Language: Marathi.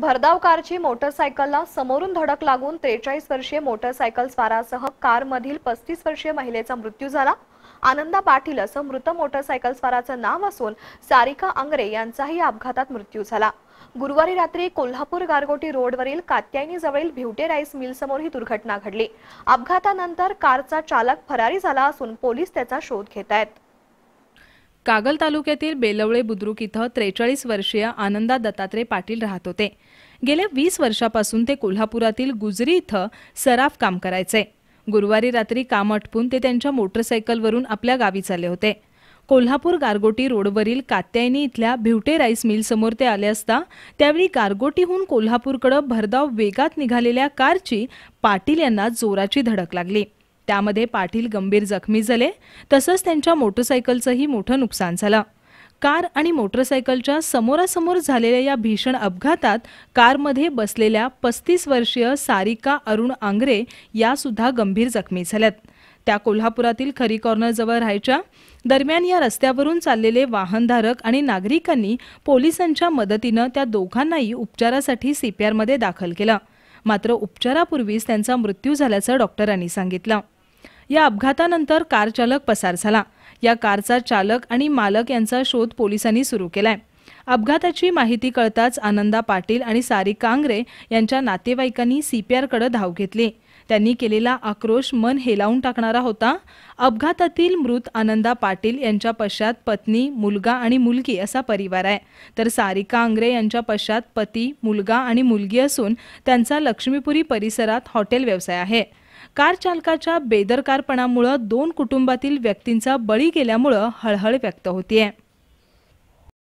भरधाव कारची मोटरसायकलला समोरून धडक लागून त्रेचाळीस वर्षीय मोटरसायकल स्वारासह कारमधील पस्तीस वर्षीय महिलेचा मृत्यू झाला आनंदा पाटील असं मृत मोटरसायकल स्वाराचं नाव असून सारिका अंगरे यांचाही अपघातात मृत्यू झाला गुरुवारी रात्री कोल्हापूर गारगोटी रोडवरील कात्यायनी जवळील भिवटे राईस मिल समोर ही दुर्घटना घडली अपघातानंतर कारचा चालक फरारी झाला असून पोलीस त्याचा शोध घेत आहेत कागल तालुक्यातील बेलवळे बुद्रुक इथं त्रेचाळीस वर्षीय आनंदा दत्तात्रय पाटील राहत होते गेल्या वीस वर्षापासून ते कोल्हापुरातील गुजरी इथं सराफ काम करायचे गुरुवारी रात्री काम आटपून ते त्यांच्या मोटरसायकलवरून आपल्या गावी चालले होते कोल्हापूर गारगोटी रोडवरील कात्यायनी इथल्या भिवटे राईस समोर ते आले असता त्यावेळी गारगोटीहून कोल्हापूरकडे भरधाव वेगात निघालेल्या कारची पाटील यांना जोराची धडक लागली त्यामध्ये पाटील गंभीर जखमी झाले तसंच त्यांच्या मोटरसायकलचंही मोठं नुकसान झालं कार आणि मोटरसायकलच्या समोरासमोर झालेल्या या भीषण अपघातात कारमध्ये बसलेल्या पस्तीस वर्षीय सारिका अरुण आंग्रे या सुद्धा गंभीर जखमी झाल्यात त्या कोल्हापुरातील खरी कॉर्नरजवळ राहायच्या दरम्यान या रस्त्यावरून चाललेले वाहनधारक आणि नागरिकांनी पोलिसांच्या मदतीनं त्या दोघांनाही उपचारासाठी सीपीआरमध्ये दाखल केलं मात्र उपचारापूर्वीच त्यांचा मृत्यू झाल्याचं डॉक्टरांनी सांगितलं या अपघातानंतर कार चालक पसार झाला या कारचा चालक आणि मालक यांचा शोध पोलिसांनी सुरू केलाय अपघाताची माहिती कळताच आनंदा पाटील आणि सारी कांगरे यांच्या नातेवाईकांनी सीपीआरकडे धाव घेतली त्यांनी केलेला आक्रोश मन हेलावून टाकणारा होता अपघातातील मृत आनंदा पाटील यांच्या पश्चात पत्नी मुलगा आणि मुलगी असा परिवार आहे तर सारिका आंग्रे यांच्या पश्चात पती मुलगा आणि मुलगी असून त्यांचा लक्ष्मीपुरी परिसरात हॉटेल व्यवसाय आहे कार चालकाच्या बेदरकारपणामुळे दोन कुटुंबातील व्यक्तींचा बळी गेल्यामुळं हळहळ व्यक्त होतीये